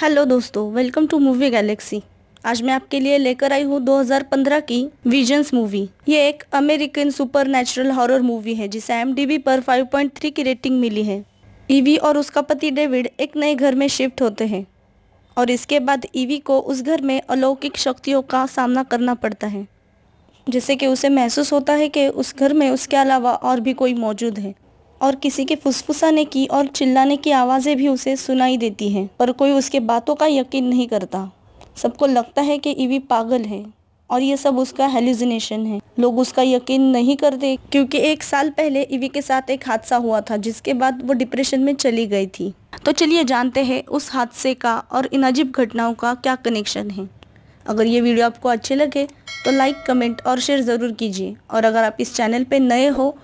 hello दोस्तों welcome two movie Galaxy आज मैं आपके लिए लेकर आई हूँ 2015 की विजन्स मूवी ये एक American supernatural horror movie है जिसे एम पर 5.3 की रेटिंग मिली है ईवी e और उसका पति डेविड एक नए घर में शिफ्ट होते हैं और इसके बाद ईवी e को उस घर में अलौकिक शक्तियों का सामना करना पड़ता है जैसे कि उसे महसूस होता है कि उस घर में उसके अलावा और भी कोई मौजूद है और किसी के फुसफुसाने की और चिल्लाने की आवाज़ें भी उसे सुनाई देती हैं पर कोई उसके बातों का यकीन नहीं करता सबको लगता है कि ईवी पागल है और ये सब उसका हेलुजिनेशन है लोग उसका यकीन नहीं करते क्योंकि एक साल पहले ईवी के साथ एक हादसा हुआ था जिसके बाद वो डिप्रेशन में चली गई थी तो चलिए जानते हैं उस हादसे का और इन अजीब घटनाओं का क्या कनेक्शन है अगर ये वीडियो आपको अच्छे लगे तो लाइक कमेंट और शेयर ज़रूर कीजिए और अगर आप इस चैनल पर नए हो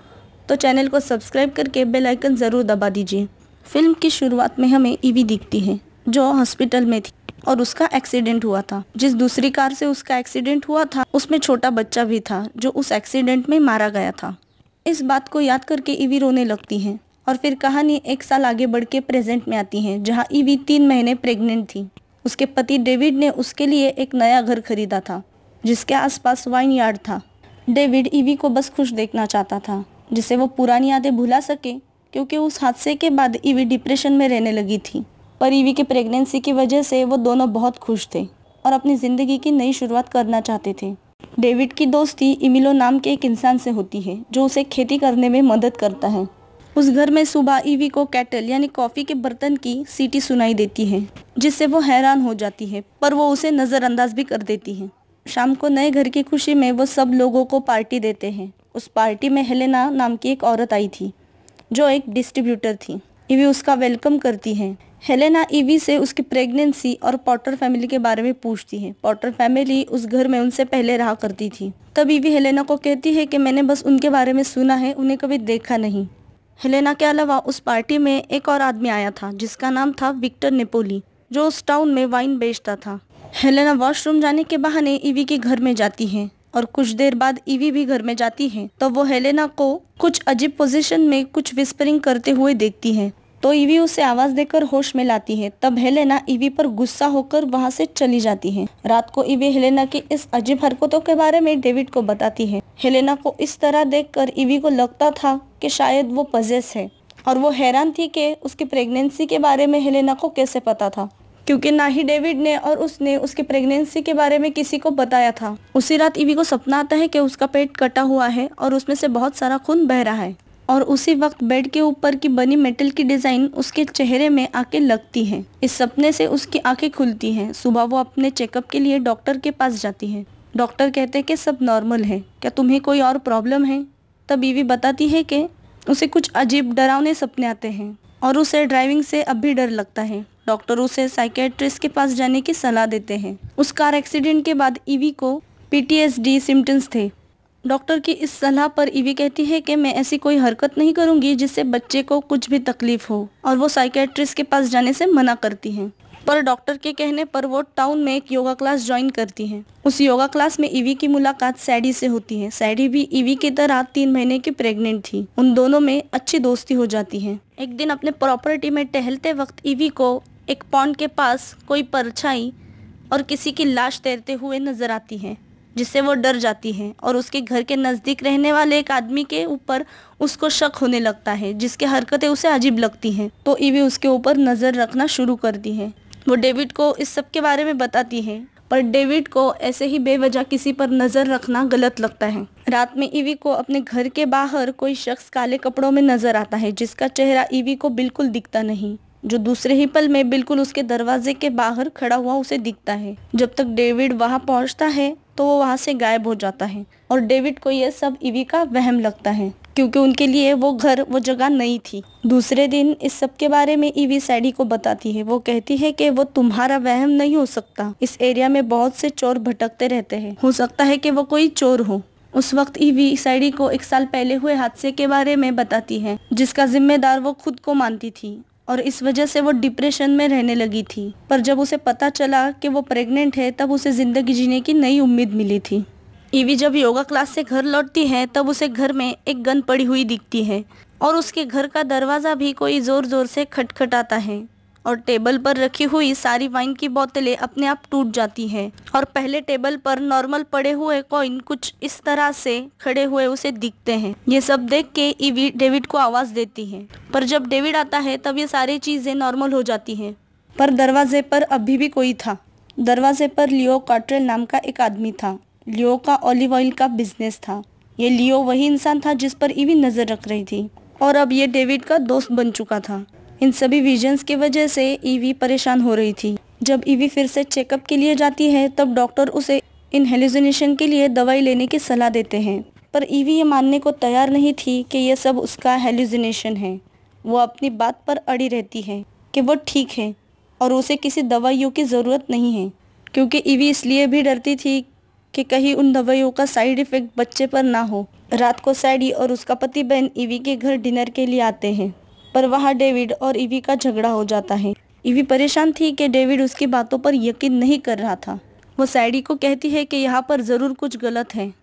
तो चैनल को सब्सक्राइब करके बेल आइकन ज़रूर दबा दीजिए फिल्म की शुरुआत में हमें ईवी दिखती है जो हॉस्पिटल में थी और उसका एक्सीडेंट हुआ था जिस दूसरी कार से उसका एक्सीडेंट हुआ था उसमें छोटा बच्चा भी था जो उस एक्सीडेंट में मारा गया था इस बात को याद करके ईवी रोने लगती है और फिर कहानी एक साल आगे बढ़ के प्रेजेंट में आती है जहाँ ईवी तीन महीने प्रेग्नेंट थी उसके पति डेविड ने उसके लिए एक नया घर खरीदा था जिसके आसपास वाइन यार्ड था डेविड ईवी को बस खुश देखना चाहता था जिसे वो पुरानी यादें भुला सके क्योंकि उस हादसे के बाद ईवी डिप्रेशन में रहने लगी थी पर ईवी के प्रेगनेंसी की वजह से वो दोनों बहुत खुश थे और अपनी ज़िंदगी की नई शुरुआत करना चाहते थे डेविड की दोस्ती इमिलो नाम के एक इंसान से होती है जो उसे खेती करने में मदद करता है उस घर में सुबह ईवी को कैटल यानी कॉफ़ी के बर्तन की सीटी सुनाई देती है जिससे वो हैरान हो जाती है पर वो उसे नज़रअंदाज भी कर देती है शाम को नए घर की खुशी में वो सब लोगों को पार्टी देते हैं उस पार्टी में हेलेना नाम की एक औरत आई थी जो एक डिस्ट्रीब्यूटर थी ईवी उसका वेलकम करती है हेलेना ईवी से उसकी प्रेगनेंसी और पॉटर फैमिली के बारे में पूछती है पॉटर फैमिली उस घर में उनसे पहले रहा करती थी तब ईवी हेलेना को कहती है कि मैंने बस उनके बारे में सुना है उन्हें कभी देखा नहीं हेलेना के अलावा उस पार्टी में एक और आदमी आया था जिसका नाम था विक्टर नेपोली जो उस टाउन में वाइन बेचता था हेलेना वॉशरूम जाने के बहाने ईवी के घर में जाती है और कुछ देर बाद ईवी भी घर में जाती है तो वो हेलेना को कुछ अजीब पोजीशन में कुछ विस्परिंग करते हुए देखती है तो ईवी उसे आवाज देकर होश में लाती है तब हेलेना ईवी पर गुस्सा होकर वहां से चली जाती है रात को ईवी हेलेना की इस अजीब हरकतों के बारे में डेविड को बताती है हेलेना को इस तरह देखकर ईवी को लगता था कि शायद वो पजेस है और वो हैरान थी कि उसकी प्रेगनेंसी के बारे में हेलेना को कैसे पता था क्योंकि ना ही डेविड ने और उसने उसकी प्रेगनेंसी के बारे में किसी को बताया था उसी रात ईवी को सपना आता है कि उसका पेट कटा हुआ है और उसमें से बहुत सारा खून बह रहा है और उसी वक्त बेड के ऊपर की बनी मेटल की डिजाइन उसके चेहरे में आके लगती है इस सपने से उसकी आंखें खुलती हैं सुबह वो अपने चेकअप के लिए डॉक्टर के पास जाती है डॉक्टर कहते हैं कि सब नॉर्मल है क्या तुम्हें कोई और प्रॉब्लम है तब ईवी बताती है कि उसे कुछ अजीब डरावने सपने आते हैं और उसे ड्राइविंग से अब भी डर लगता है डॉक्टर उसे साइकेट्रिस्ट के पास जाने की सलाह देते हैं उस कार एक्सीडेंट के बाद ईवी को पीटीएसडी सिम्टम्स थे डॉक्टर की इस सलाह पर ईवी कहती है कि मैं ऐसी कोई हरकत नहीं करूंगी जिससे बच्चे को कुछ भी तकलीफ हो और वो साइकेट्रिस्ट के पास जाने से मना करती हैं पर डॉक्टर के कहने पर वो टाउन में एक योगा क्लास ज्वाइन करती हैं उस योगा क्लास में ईवी की मुलाकात सैडी से होती है सैडी भी ईवी की तरह तीन महीने की प्रेग्नेंट थी उन दोनों में अच्छी दोस्ती हो जाती है एक दिन अपने प्रॉपर्टी में टहलते वक्त ईवी को एक पौंड के पास कोई परछाई और किसी की लाश तैरते हुए नजर आती है जिससे वो डर जाती है और उसके घर के नज़दीक रहने वाले एक आदमी के ऊपर उसको शक होने लगता है जिसके हरकतें उसे अजीब लगती हैं तो ईवी उसके ऊपर नज़र रखना शुरू करती है वो डेविड को इस सब के बारे में बताती है पर डेविड को ऐसे ही बेवजह किसी पर नज़र रखना गलत लगता है रात में ईवी को अपने घर के बाहर कोई शख्स काले कपड़ों में नजर आता है जिसका चेहरा ईवी को बिल्कुल दिखता नहीं जो दूसरे ही पल में बिल्कुल उसके दरवाजे के बाहर खड़ा हुआ उसे दिखता है जब तक डेविड वहाँ पहुँचता है तो वो वहाँ से गायब हो जाता है और डेविड को यह सब इवी का वहम लगता है क्योंकि उनके लिए वो घर वो जगह नहीं थी दूसरे दिन इस सब के बारे में ईवी सैडी को बताती है वो कहती है कि वो तुम्हारा वहम नहीं हो सकता इस एरिया में बहुत से चोर भटकते रहते हैं हो सकता है कि वो कोई चोर हो उस वक्त ईवी सैडी को एक साल पहले हुए हादसे के बारे में बताती है जिसका जिम्मेदार वो खुद को मानती थी और इस वजह से वो डिप्रेशन में रहने लगी थी पर जब उसे पता चला कि वो प्रेग्नेंट है तब उसे ज़िंदगी जीने की नई उम्मीद मिली थी ईवी जब योगा क्लास से घर लौटती है तब उसे घर में एक गन पड़ी हुई दिखती है और उसके घर का दरवाज़ा भी कोई ज़ोर ज़ोर से खटखटाता है और टेबल पर रखी हुई सारी वाइन की बोतलें अपने आप टूट जाती हैं और पहले टेबल पर नॉर्मल पड़े हुए कॉइन कुछ इस तरह से खड़े हुए उसे दिखते हैं ये सब देख के ईवी डेविड को आवाज़ देती है पर जब डेविड आता है तब ये सारी चीज़ें नॉर्मल हो जाती हैं पर दरवाजे पर अभी भी कोई था दरवाजे पर लियो कॉट्रेल नाम का एक आदमी था लियो का ऑलिव ऑयल का बिजनेस था ये लियो वही इंसान था जिस पर ईवी नज़र रख रही थी और अब ये डेविड का दोस्त बन चुका था इन सभी विजन्स की वजह से ईवी e परेशान हो रही थी जब ईवी e फिर से चेकअप के लिए जाती है तब डॉक्टर उसे इन हेलुजिनेशन के लिए दवाई लेने की सलाह देते हैं पर ईवी e ये मानने को तैयार नहीं थी कि यह सब उसका हेलुजिनेशन है वो अपनी बात पर अड़ी रहती है कि वो ठीक है और उसे किसी दवाइयों की ज़रूरत नहीं है क्योंकि ईवी इसलिए भी डरती थी कि कहीं उन दवाइयों का साइड इफ़ेक्ट बच्चे पर ना हो रात को सैडी और उसका पति बहन ईवी के घर डिनर के लिए आते हैं पर वहाँ डेविड और इवी का झगड़ा हो जाता है इवी परेशान थी कि डेविड उसकी बातों पर यकीन नहीं कर रहा था वो सैडी को कहती है कि यहाँ पर ज़रूर कुछ गलत है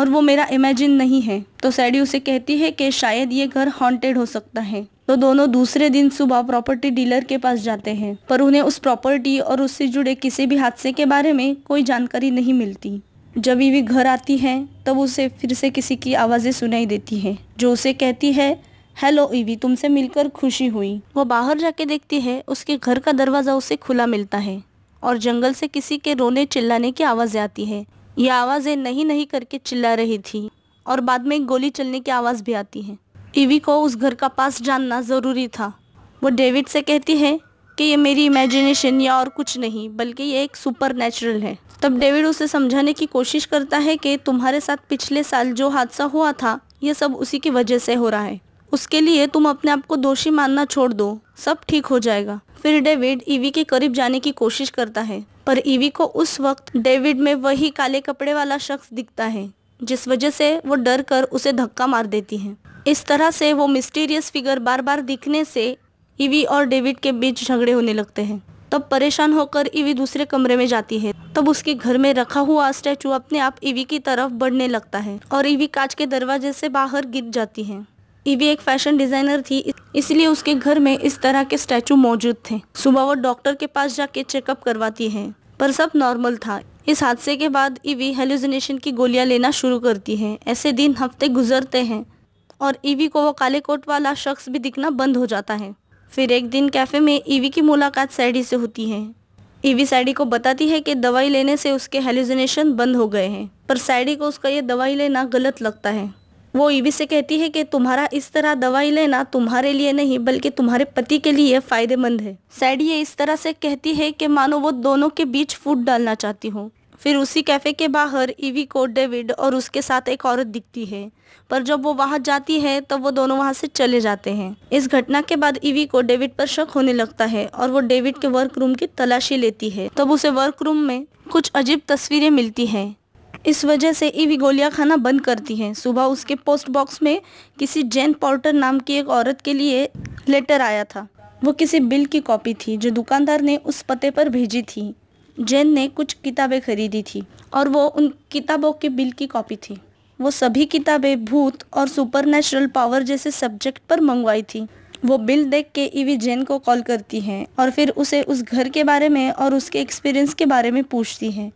और वो मेरा इमेजिन नहीं है तो सैडी उसे कहती है कि शायद ये घर हॉन्टेड हो सकता है तो दोनों दूसरे दिन सुबह प्रॉपर्टी डीलर के पास जाते हैं पर उन्हें उस प्रॉपर्टी और उससे जुड़े किसी भी हादसे के बारे में कोई जानकारी नहीं मिलती जब ईवी घर आती है तब उसे फिर से किसी की आवाज़ें सुनाई देती हैं जो उसे कहती है हेलो ईवी तुमसे मिलकर खुशी हुई वो बाहर जाके देखती है उसके घर का दरवाज़ा उसे खुला मिलता है और जंगल से किसी के रोने चिल्लाने की आवाज़ें आती है ये आवाज़ें नहीं नहीं करके चिल्ला रही थी और बाद में एक गोली चलने की आवाज़ भी आती है ईवी को उस घर का पास जानना ज़रूरी था वो डेविड से कहती है कि ये मेरी इमेजिनेशन या और कुछ नहीं बल्कि ये एक सुपर नेचुरल है तब डेविड उसे समझाने की कोशिश करता है कि तुम्हारे साथ पिछले साल जो हादसा हुआ था यह सब उसी की वजह से हो रहा है उसके लिए तुम अपने आप को दोषी मानना छोड़ दो सब ठीक हो जाएगा फिर डेविड ईवी के करीब जाने की कोशिश करता है पर ईवी को उस वक्त डेविड में वही काले कपड़े वाला शख्स दिखता है जिस वजह से वो डर कर उसे धक्का मार देती है इस तरह से वो मिस्टीरियस फिगर बार बार दिखने से ईवी और डेविड के बीच झगड़े होने लगते हैं तब परेशान होकर ईवी दूसरे कमरे में जाती है तब उसके घर में रखा हुआ स्टैचू अपने आप ईवी की तरफ बढ़ने लगता है और ईवी कांच के दरवाजे से बाहर गिर जाती है ईवी एक फैशन डिजाइनर थी इसलिए उसके घर में इस तरह के स्टैचू मौजूद थे सुबह वो डॉक्टर के पास जाके चेकअप करवाती है पर सब नॉर्मल था इस हादसे के बाद ईवी हेलुजिनेशन की गोलियां लेना शुरू करती है ऐसे दिन हफ्ते गुजरते हैं और ईवी को वो काले कोट वाला शख्स भी दिखना बंद हो जाता है फिर एक दिन कैफ़े में ईवी की मुलाकात सैडी से होती है ईवी सैडी को बताती है कि दवाई लेने से उसके हेलुजिनेशन बंद हो गए हैं पर सैडी को उसका ये दवाई लेना गलत लगता है वो ईवी से कहती है कि तुम्हारा इस तरह दवाई लेना तुम्हारे लिए नहीं बल्कि तुम्हारे पति के लिए फायदेमंद है सैड ये इस तरह से कहती है कि मानो वो दोनों के बीच फूट डालना चाहती हूँ फिर उसी कैफ़े के बाहर ईवी को डेविड और उसके साथ एक औरत दिखती है पर जब वो वहाँ जाती है तब तो वो दोनों वहाँ से चले जाते हैं इस घटना के बाद ईवी को डेविड पर शक होने लगता है और वो डेविड के वर्क रूम की तलाशी लेती है तब उसे वर्क रूम में कुछ अजीब तस्वीरें मिलती हैं इस वजह से ईवी गोलियां खाना बंद करती हैं सुबह उसके पोस्ट बॉक्स में किसी जैन पोर्टर नाम की एक औरत के लिए लेटर आया था वो किसी बिल की कॉपी थी जो दुकानदार ने उस पते पर भेजी थी जैन ने कुछ किताबें खरीदी थी और वो उन किताबों के बिल की कॉपी थी वो सभी किताबें भूत और सुपर पावर जैसे सब्जेक्ट पर मंगवाई थी वो बिल देख के ईवी जैन को कॉल करती हैं और फिर उसे उस घर के बारे में और उसके एक्सपीरियंस के बारे में पूछती हैं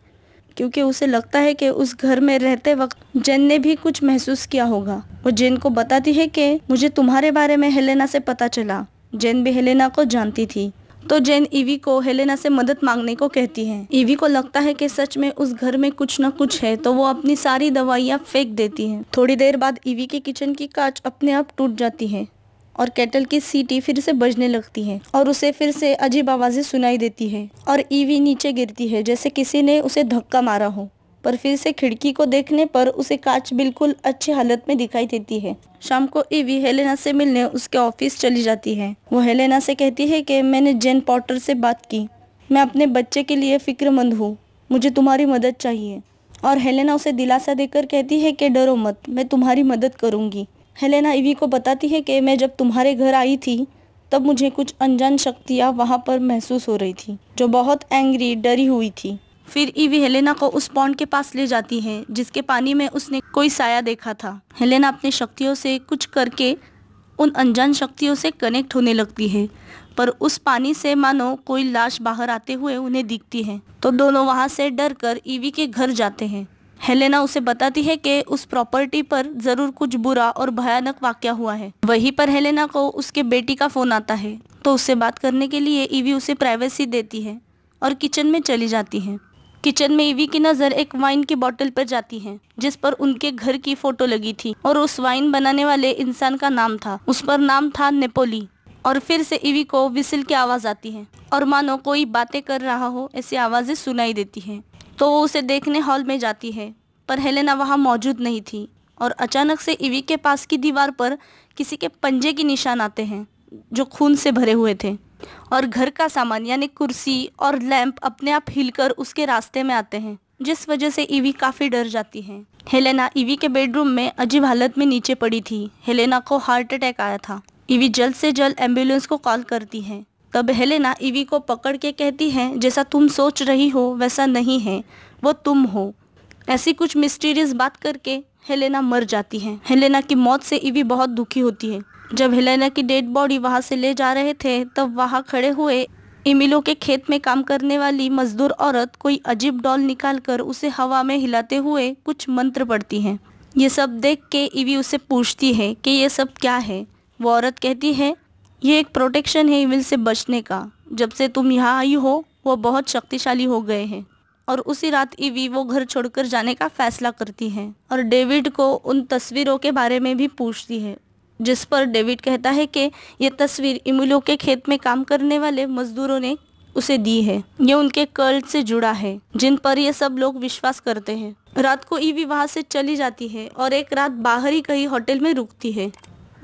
क्योंकि उसे लगता है कि उस घर में रहते वक्त जेन ने भी कुछ महसूस किया होगा वो जेन को बताती है कि मुझे तुम्हारे बारे में हेलेना से पता चला जेन भी हेलेना को जानती थी तो जेन ईवी को हेलेना से मदद मांगने को कहती है ईवी को लगता है कि सच में उस घर में कुछ न कुछ है तो वो अपनी सारी दवाइयाँ फेंक देती है थोड़ी देर बाद ईवी के किचन की कांच अपने आप टूट जाती है और केटल की सीटी फिर से बजने लगती है और उसे फिर से अजीब आवाज़ें सुनाई देती है और ईवी e नीचे गिरती है जैसे किसी ने उसे धक्का मारा हो पर फिर से खिड़की को देखने पर उसे कांच बिल्कुल अच्छी हालत में दिखाई देती है शाम को ईवी e हेलेना से मिलने उसके ऑफिस चली जाती है वो हेलेना से कहती है कि मैंने जेन पॉटर से बात की मैं अपने बच्चे के लिए फिक्रमंद हूँ मुझे तुम्हारी मदद चाहिए और हेलेना उसे दिलासा देकर कहती है कि डरो मत मैं तुम्हारी मदद करूंगी हेलेना इवी को बताती है कि मैं जब तुम्हारे घर आई थी तब मुझे कुछ अनजान शक्तियाँ वहाँ पर महसूस हो रही थी जो बहुत एंग्री डरी हुई थी फिर ईवी हेलेना को उस पॉन्ड के पास ले जाती है जिसके पानी में उसने कोई साया देखा था हेलेना अपनी शक्तियों से कुछ करके उन अनजान शक्तियों से कनेक्ट होने लगती है पर उस पानी से मानो कोई लाश बाहर आते हुए उन्हें दिखती है तो दोनों वहाँ से डर कर ईवी के घर जाते हैं हेलेना उसे बताती है कि उस प्रॉपर्टी पर जरूर कुछ बुरा और भयानक वाक्य हुआ है वहीं पर हेलेना को उसके बेटी का फोन आता है तो उससे बात करने के लिए ईवी उसे प्राइवेसी देती है और किचन में चली जाती है किचन में ईवी की नज़र एक वाइन की बोतल पर जाती है जिस पर उनके घर की फोटो लगी थी और उस वाइन बनाने वाले इंसान का नाम था उस पर नाम था नेपोली और फिर से ईवी को विसिल की आवाज़ आती है और मानो कोई बातें कर रहा हो ऐसी आवाज़ें सुनाई देती हैं तो वो उसे देखने हॉल में जाती है पर हेलेना वहाँ मौजूद नहीं थी और अचानक से इवी के पास की दीवार पर किसी के पंजे के निशान आते हैं जो खून से भरे हुए थे और घर का सामान यानी कुर्सी और लैंप अपने आप हिलकर उसके रास्ते में आते हैं जिस वजह से इवी काफ़ी डर जाती है हेलेना इवी के बेडरूम में अजीब हालत में नीचे पड़ी थी हेलेना को हार्ट अटैक आया था इवी जल्द से जल्द एम्बुलेंस को कॉल करती है तब हेलेना इवी को पकड़ के कहती है जैसा तुम सोच रही हो वैसा नहीं है वो तुम हो ऐसी कुछ मिस्टीरियस बात करके हेलेना मर जाती है हेलेना की मौत से इवी बहुत दुखी होती है जब हेलेना की डेड बॉडी वहाँ से ले जा रहे थे तब वहाँ खड़े हुए इमिलो के खेत में काम करने वाली मजदूर औरत कोई अजीब डॉल निकालकर उसे हवा में हिलाते हुए कुछ मंत्र पढ़ती है ये सब देख के इवी उसे पूछती है कि ये सब क्या है वो औरत कहती है ये एक प्रोटेक्शन है इविल से बचने का जब से तुम यहाँ आई हो वो बहुत शक्तिशाली हो गए हैं और उसी रात ईवी वो घर छोड़कर जाने का फैसला करती है और डेविड को उन तस्वीरों के बारे में भी पूछती है जिस पर डेविड कहता है कि ये तस्वीर इमुलो के खेत में काम करने वाले मजदूरों ने उसे दी है ये उनके कल्ट से जुड़ा है जिन पर ये सब लोग विश्वास करते हैं रात को ईवी वहाँ से चली जाती है और एक रात बाहर ही कहीं होटल में रुकती है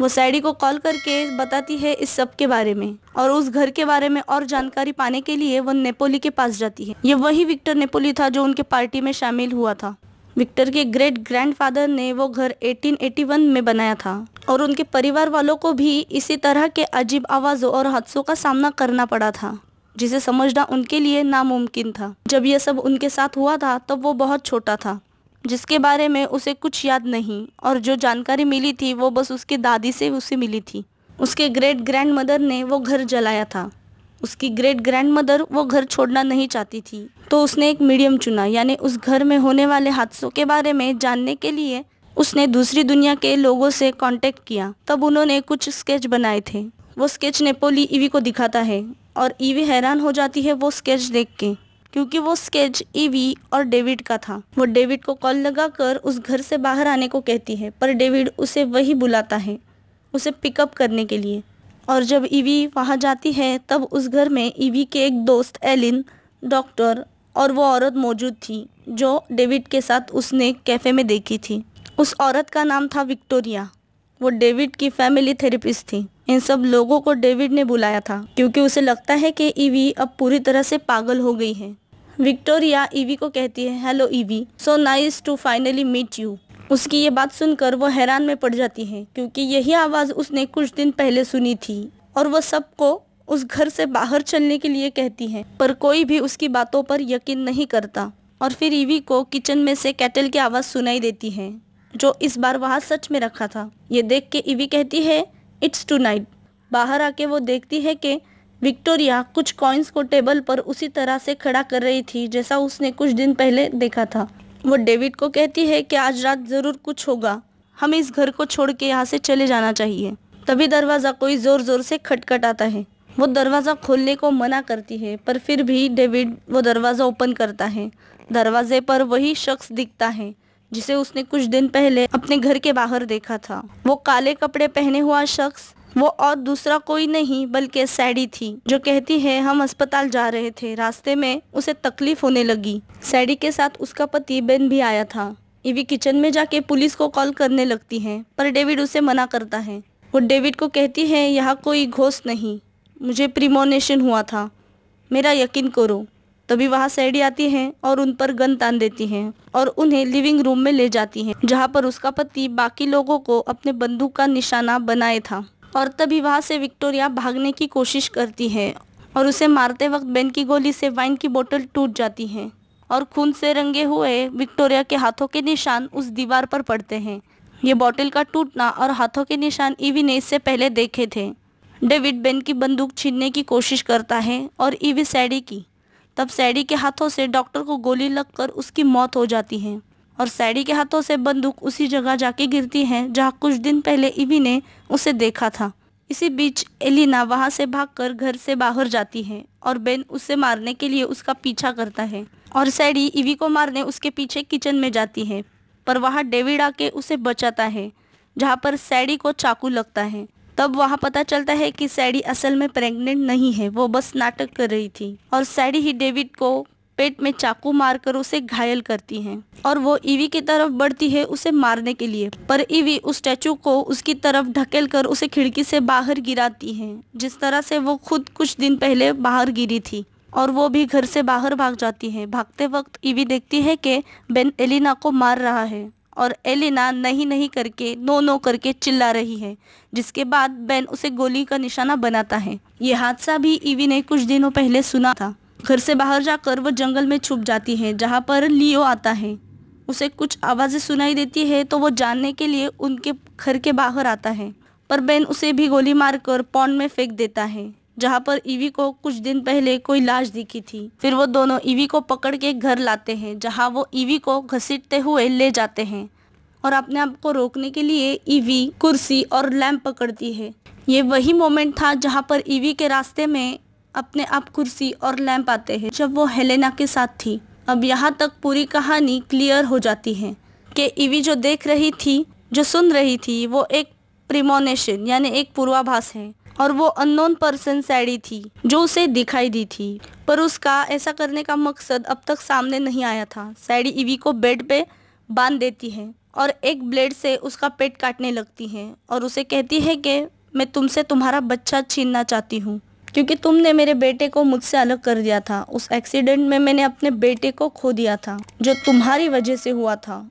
वो सैडी को कॉल करके बताती है इस सब के बारे में और उस घर के बारे में और जानकारी पाने के लिए वो नेपोली के पास जाती है ये वही विक्टर नेपोली था जो उनके पार्टी में शामिल हुआ था विक्टर के ग्रेट ग्रैंडफादर ने वो घर 1881 में बनाया था और उनके परिवार वालों को भी इसी तरह के अजीब आवाज़ों और हादसों का सामना करना पड़ा था जिसे समझना उनके लिए नामुमकिन था जब यह सब उनके साथ हुआ था तब तो वो बहुत छोटा था जिसके बारे में उसे कुछ याद नहीं और जो जानकारी मिली थी वो बस उसके दादी से उसे मिली थी उसके ग्रेट ग्रैंड मदर ने वो घर जलाया था उसकी ग्रेट ग्रैंड मदर वो घर छोड़ना नहीं चाहती थी तो उसने एक मीडियम चुना यानी उस घर में होने वाले हादसों के बारे में जानने के लिए उसने दूसरी दुनिया के लोगों से कॉन्टेक्ट किया तब उन्होंने कुछ स्केच बनाए थे वो स्केच नेपोली ईवी को दिखाता है और ईवी हैरान हो जाती है वो स्केच देख के क्योंकि वो स्केच ईवी और डेविड का था वो डेविड को कॉल लगाकर उस घर से बाहर आने को कहती है पर डेविड उसे वही बुलाता है उसे पिकअप करने के लिए और जब ईवी वहाँ जाती है तब उस घर में ईवी के एक दोस्त एलिन डॉक्टर और वो औरत मौजूद थी जो डेविड के साथ उसने कैफ़े में देखी थी उस औरत का नाम था विक्टोरिया वो डेविड की फैमिली थेरेपिस्ट थी इन सब लोगों को डेविड ने बुलाया था क्योंकि उसे लगता है कि ईवी अब पूरी तरह से पागल हो गई है विक्टोरिया ईवी को कहती है hello Evie so nice to finally meet you उसकी ये बात सुनकर वो हैरान में पड़ जाती है क्योंकि यही आवाज़ उसने कुछ दिन पहले सुनी थी और वह सबको उस घर से बाहर चलने के लिए कहती है पर कोई भी उसकी बातों पर यकीन नहीं करता और फिर ईवी को किचन में से कैटल की आवाज़ सुनाई देती है जो इस बार वहाँ सच में रखा था ये देख के ईवी कहती है इट्स टू नाइट बाहर आके वो देखती है कि विक्टोरिया कुछ कॉइन्स को टेबल पर उसी तरह से खड़ा कर रही थी जैसा उसने कुछ दिन पहले देखा था वो डेविड को कहती है कि आज रात ज़रूर कुछ होगा हमें इस घर को छोड़ के यहाँ से चले जाना चाहिए तभी दरवाज़ा कोई ज़ोर ज़ोर से खटखटाता है वो दरवाज़ा खोलने को मना करती है पर फिर भी डेविड वो दरवाज़ा ओपन करता है दरवाजे पर वही शख्स दिखता है जिसे उसने कुछ दिन पहले अपने घर के बाहर देखा था वो काले कपड़े पहने हुआ शख्स वो और दूसरा कोई नहीं बल्कि सैडी थी जो कहती है हम अस्पताल जा रहे थे रास्ते में उसे तकलीफ होने लगी सैडी के साथ उसका पति बेन भी आया था इवी किचन में जाके पुलिस को कॉल करने लगती है पर डेविड उसे मना करता है वो डेविड को कहती है यहाँ कोई घोष नहीं मुझे प्रीमोनेशन हुआ था मेरा यकीन करो तभी वहाँ सैडी आती हैं और उन पर गन तान देती हैं और उन्हें लिविंग रूम में ले जाती हैं जहाँ पर उसका पति बाकी लोगों को अपने बंदूक का निशाना बनाए था और तभी वहाँ से विक्टोरिया भागने की कोशिश करती है और उसे मारते वक्त बेन की गोली से वाइन की बोतल टूट जाती है और खून से रंगे हुए विक्टोरिया के हाथों के निशान उस दीवार पर पड़ते हैं ये बॉटल का टूटना और हाथों के निशान ईवी ने इससे पहले देखे थे डेविड बेन की बंदूक छीनने की कोशिश करता है और ईवी सैडी की तब सैडी के हाथों से डॉक्टर को गोली लगकर उसकी मौत हो जाती है और सैडी के हाथों से बंदूक उसी जगह जाके गिरती है जहाँ कुछ दिन पहले इवी ने उसे देखा था इसी बीच एलिना वहाँ से भागकर घर से बाहर जाती है और बेन उसे मारने के लिए उसका पीछा करता है और सैडी इवी को मारने उसके पीछे किचन में जाती है पर वहाँ डेविड आके उसे बचाता है जहाँ पर सैडी को चाकू लगता है तब वहाँ पता चलता है कि सैडी असल में प्रेग्नेंट नहीं है वो बस नाटक कर रही थी और सैडी ही डेविड को पेट में चाकू मारकर उसे घायल करती है और वो ईवी की तरफ बढ़ती है उसे मारने के लिए पर ईवी उस स्टैचू को उसकी तरफ ढकेल कर उसे खिड़की से बाहर गिराती है जिस तरह से वो खुद कुछ दिन पहले बाहर गिरी थी और वो भी घर से बाहर भाग जाती है भागते वक्त ईवी देखती है कि बेन एलिना को मार रहा है और एलिना नहीं नहीं करके नो नो करके चिल्ला रही है जिसके बाद बेन उसे गोली का निशाना बनाता है ये हादसा भी ईवी ने कुछ दिनों पहले सुना था घर से बाहर जाकर वो जंगल में छुप जाती है जहाँ पर लियो आता है उसे कुछ आवाज़ें सुनाई देती है तो वो जानने के लिए उनके घर के बाहर आता है पर बेन उसे भी गोली मारकर पौंड में फेंक देता है जहाँ पर ईवी को कुछ दिन पहले कोई लाश दिखी थी फिर वो दोनों ईवी को पकड़ के घर लाते हैं जहाँ वो ईवी को घसीटते हुए ले जाते हैं और अपने आप को रोकने के लिए ईवी कुर्सी और लैम्प पकड़ती है ये वही मोमेंट था जहाँ पर ईवी के रास्ते में अपने आप कुर्सी और लैम्प आते हैं जब वो हेलेना के साथ थी अब यहाँ तक पूरी कहानी क्लियर हो जाती है कि ईवी जो देख रही थी जो सुन रही थी वो एक प्रिमोनेशन यानी एक पूर्वाभास है और वो अननोन पर्सन सैडी थी जो उसे दिखाई दी थी पर उसका ऐसा करने का मकसद अब तक सामने नहीं आया था सैडी ईवी को बेड पे बांध देती है और एक ब्लेड से उसका पेट काटने लगती है और उसे कहती है कि मैं तुमसे तुम्हारा बच्चा छीनना चाहती हूँ क्योंकि तुमने मेरे बेटे को मुझसे अलग कर दिया था उस एक्सीडेंट में मैंने अपने बेटे को खो दिया था जो तुम्हारी वजह से हुआ था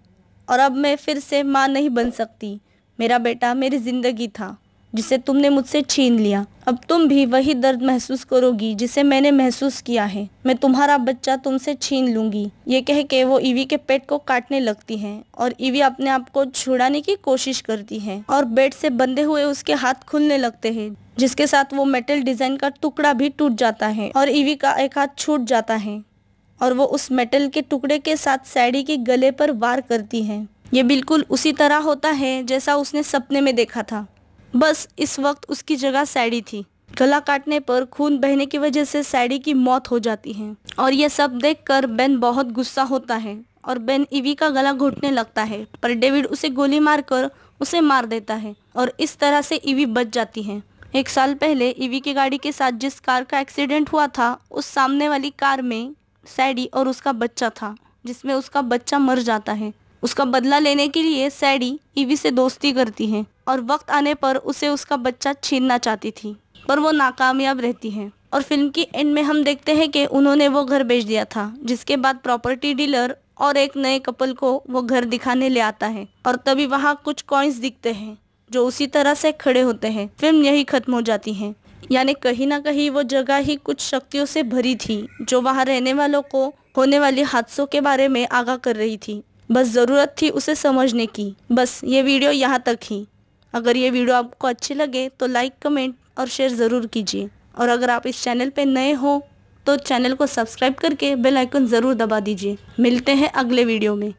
और अब मैं फिर से माँ नहीं बन सकती मेरा बेटा मेरी ज़िंदगी था जिसे तुमने मुझसे छीन लिया अब तुम भी वही दर्द महसूस करोगी जिसे मैंने महसूस किया है मैं तुम्हारा बच्चा तुमसे छीन लूंगी ये कह के वो ईवी के पेट को काटने लगती है और ईवी अपने आप को छुड़ाने की कोशिश करती है और बेड से बंधे हुए उसके हाथ खुलने लगते हैं जिसके साथ वो मेटल डिजाइन का टुकड़ा भी टूट जाता है और ईवी का एक हाथ छूट जाता है और वो उस मेटल के टुकड़े के साथ सैडी के गले पर वार करती है ये बिल्कुल उसी तरह होता है जैसा उसने सपने में देखा था बस इस वक्त उसकी जगह सैडी थी गला काटने पर खून बहने की वजह से सैडी की मौत हो जाती है और यह सब देखकर बेन बहुत गुस्सा होता है और बेन इवी का गला घोटने लगता है पर डेविड उसे गोली मारकर उसे मार देता है और इस तरह से इवी बच जाती है एक साल पहले इवी की गाड़ी के साथ जिस कार का एक्सीडेंट हुआ था उस सामने वाली कार में सैडी और उसका बच्चा था जिसमें उसका बच्चा मर जाता है उसका बदला लेने के लिए सैडी इवी से दोस्ती करती है और वक्त आने पर उसे उसका बच्चा छीनना चाहती थी पर वो नाकामयाब रहती है और फिल्म की एंड में हम देखते हैं कि उन्होंने वो घर बेच दिया था जिसके बाद प्रॉपर्टी डीलर और एक नए कपल को वो घर दिखाने ले आता है और तभी वहाँ कुछ कॉइन्स दिखते हैं जो उसी तरह से खड़े होते हैं फिल्म यही खत्म हो जाती है यानी कहीं ना कहीं वो जगह ही कुछ शक्तियों से भरी थी जो वहाँ रहने वालों को होने वाले हादसों के बारे में आगाह कर रही थी बस ज़रूरत थी उसे समझने की बस ये वीडियो यहाँ तक ही अगर ये वीडियो आपको अच्छी लगे तो लाइक कमेंट और शेयर ज़रूर कीजिए और अगर आप इस चैनल पर नए हो तो चैनल को सब्सक्राइब करके बेल आइकन ज़रूर दबा दीजिए मिलते हैं अगले वीडियो में